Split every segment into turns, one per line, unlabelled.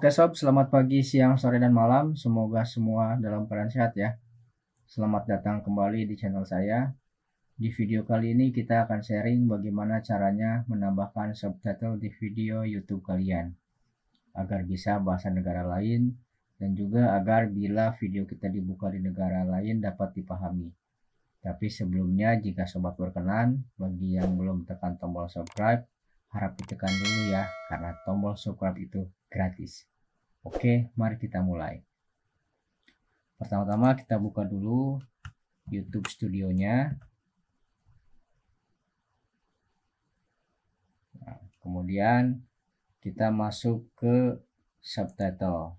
Oke sob, selamat pagi, siang, sore, dan malam. Semoga semua dalam keadaan sehat ya. Selamat datang kembali di channel saya. Di video kali ini kita akan sharing bagaimana caranya menambahkan subtitle di video YouTube kalian. Agar bisa bahasa negara lain dan juga agar bila video kita dibuka di negara lain dapat dipahami. Tapi sebelumnya jika sobat berkenan, bagi yang belum tekan tombol subscribe, harap ditekan dulu ya karena tombol subscribe itu gratis. Oke, mari kita mulai. Pertama-tama kita buka dulu YouTube studionya. Nah, kemudian kita masuk ke subtitle.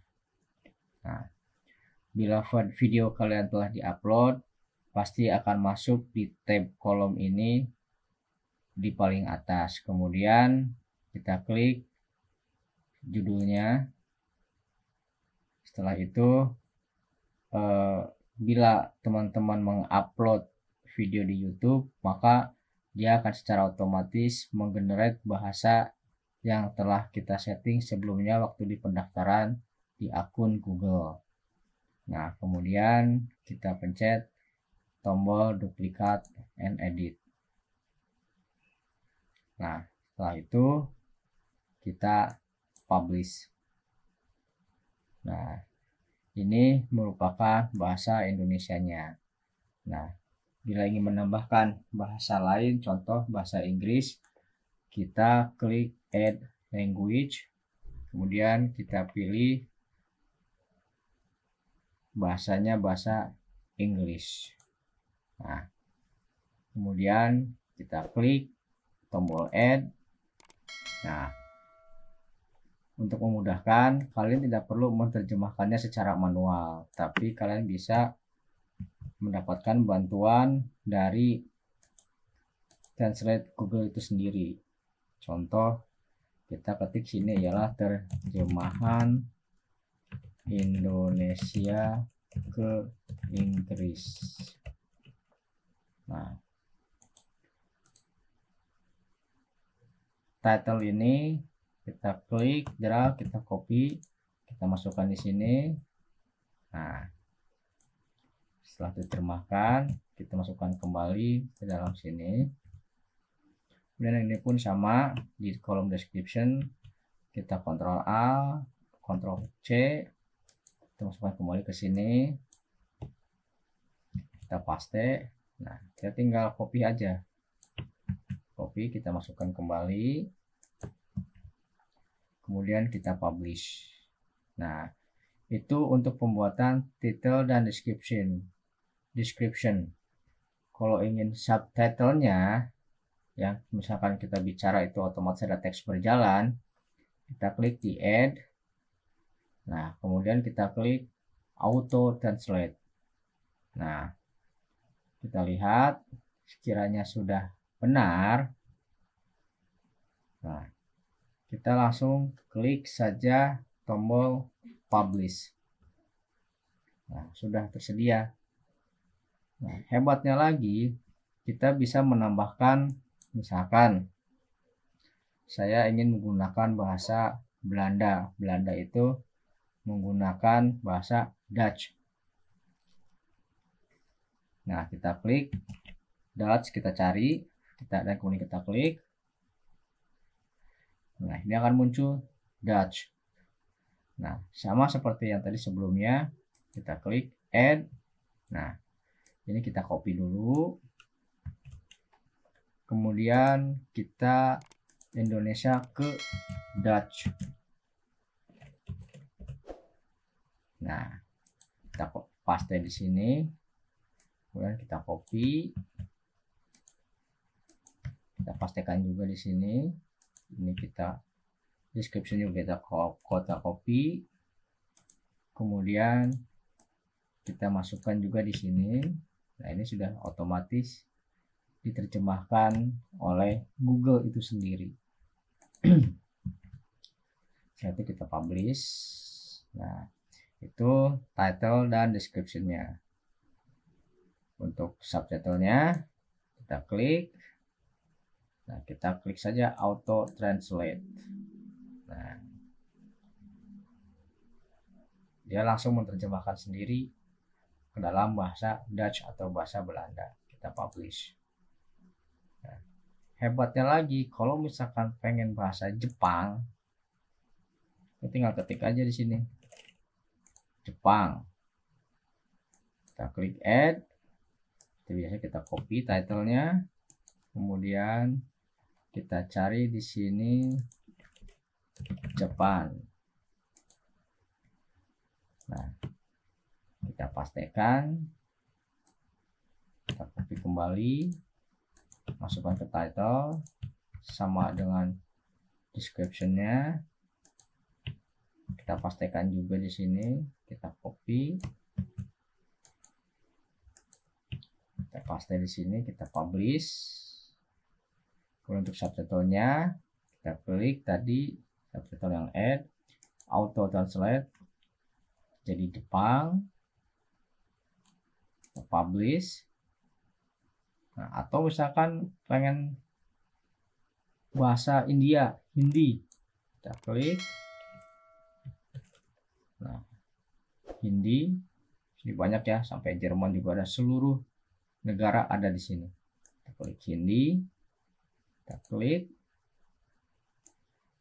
Nah, bila video kalian telah diupload, pasti akan masuk di tab kolom ini di paling atas. Kemudian kita klik judulnya setelah itu eh, bila teman-teman mengupload video di YouTube, maka dia akan secara otomatis menggenerate bahasa yang telah kita setting sebelumnya waktu di pendaftaran di akun Google. Nah, kemudian kita pencet tombol duplikat and edit. Nah, setelah itu kita publish. Nah, ini merupakan bahasa Indonesianya. Nah, bila ingin menambahkan bahasa lain, contoh bahasa Inggris, kita klik add language, kemudian kita pilih bahasanya bahasa Inggris. Nah, kemudian kita klik tombol add. Nah, untuk memudahkan, kalian tidak perlu menerjemahkannya secara manual, tapi kalian bisa mendapatkan bantuan dari Translate Google itu sendiri. Contoh, kita ketik sini ialah terjemahan Indonesia ke Inggris. Nah, title ini kita klik drag kita copy kita masukkan di sini nah setelah diterjemahkan kita masukkan kembali ke dalam sini kemudian ini pun sama di kolom description kita kontrol A kontrol C kita masukkan kembali ke sini kita paste nah kita tinggal copy aja copy kita masukkan kembali kemudian kita publish. Nah, itu untuk pembuatan title dan description. Description. Kalau ingin subtitlenya, ya misalkan kita bicara itu otomatis ada teks berjalan, kita klik di add. Nah, kemudian kita klik auto translate. Nah, kita lihat sekiranya sudah benar. Nah, kita langsung klik saja tombol publish. Nah, sudah tersedia. Nah, hebatnya lagi, kita bisa menambahkan misalkan saya ingin menggunakan bahasa Belanda. Belanda itu menggunakan bahasa Dutch. Nah, kita klik Dutch, kita cari, kita ada kemudian kita klik. Nah, ini akan muncul Dutch. Nah, sama seperti yang tadi sebelumnya, kita klik add. Nah, ini kita copy dulu. Kemudian kita Indonesia ke Dutch. Nah, kita paste di sini. Kemudian kita copy. Kita pastikan juga di sini ini kita description juga kita kota copy kemudian kita masukkan juga di sini nah ini sudah otomatis diterjemahkan oleh Google itu sendiri jadi kita publish nah itu title dan descriptionnya untuk subtitlenya kita klik Nah, kita klik saja auto translate. Nah, dia langsung menerjemahkan sendiri ke dalam bahasa Dutch atau bahasa Belanda. Kita publish. Nah, hebatnya lagi kalau misalkan pengen bahasa Jepang, kita tinggal ketik aja di sini. Jepang. Kita klik add. Itu biasanya kita copy titlenya, kemudian kita cari di sini Jepang nah kita pastikan kita copy kembali masukkan ke title sama dengan descriptionnya kita pastikan juga di sini kita copy kita paste di sini kita publish kalau untuk subtitlenya kita klik tadi subtitle yang add auto translate jadi Jepang publish nah, atau misalkan pengen bahasa India Hindi kita klik nah Hindi ini banyak ya sampai Jerman juga ada seluruh negara ada di sini kita klik Hindi kita klik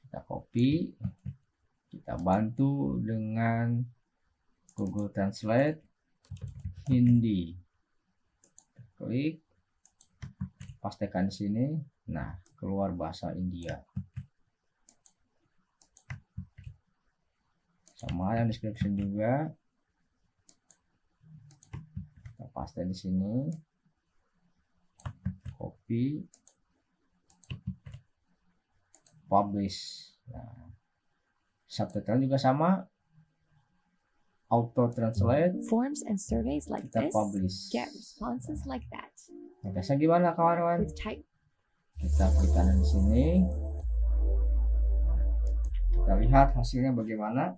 kita copy kita bantu dengan Google Translate Hindi kita klik pastikan di sini nah keluar bahasa India sama yang description juga kita paste di sini copy publish nah, subtitle juga sama auto translate forms and surveys like kita this publish. get responses like that nah, biasa gimana kawan-kawan kita klik di sini kita lihat hasilnya bagaimana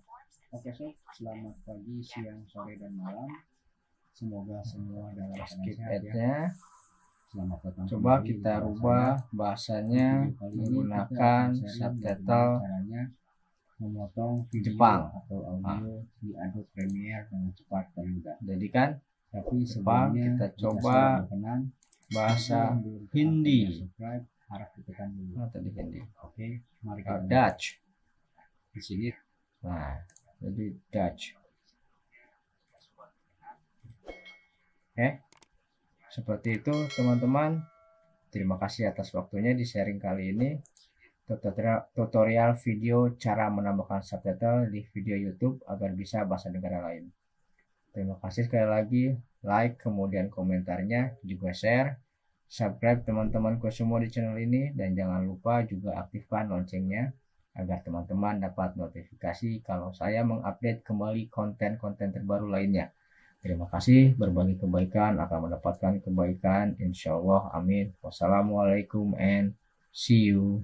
oke okay, so selamat pagi siang sore dan malam semoga semua dalam keadaan sehat ya Coba kita rubah bahasanya menggunakan subtitle memotong video Jepang atau ah. audio di Adobe Premiere dengan cepat dan mudah. Jadi kan tapi Jepang kita coba berkenan, bahasa Hindi. Harap ditekan dulu. Oh, tadi Hindi. Oke, okay. mari ah, kita uh, Dutch. Di sini. Nah, jadi Dutch. Oke. Eh? Okay. Seperti itu teman-teman. Terima kasih atas waktunya di sharing kali ini. Tutorial video cara menambahkan subtitle di video YouTube agar bisa bahasa negara lain. Terima kasih sekali lagi. Like, kemudian komentarnya, juga share. Subscribe teman-temanku semua di channel ini. Dan jangan lupa juga aktifkan loncengnya agar teman-teman dapat notifikasi kalau saya mengupdate kembali konten-konten terbaru lainnya. Terima kasih berbagi kebaikan akan mendapatkan kebaikan. Insya Allah. Amin. Wassalamualaikum and see you.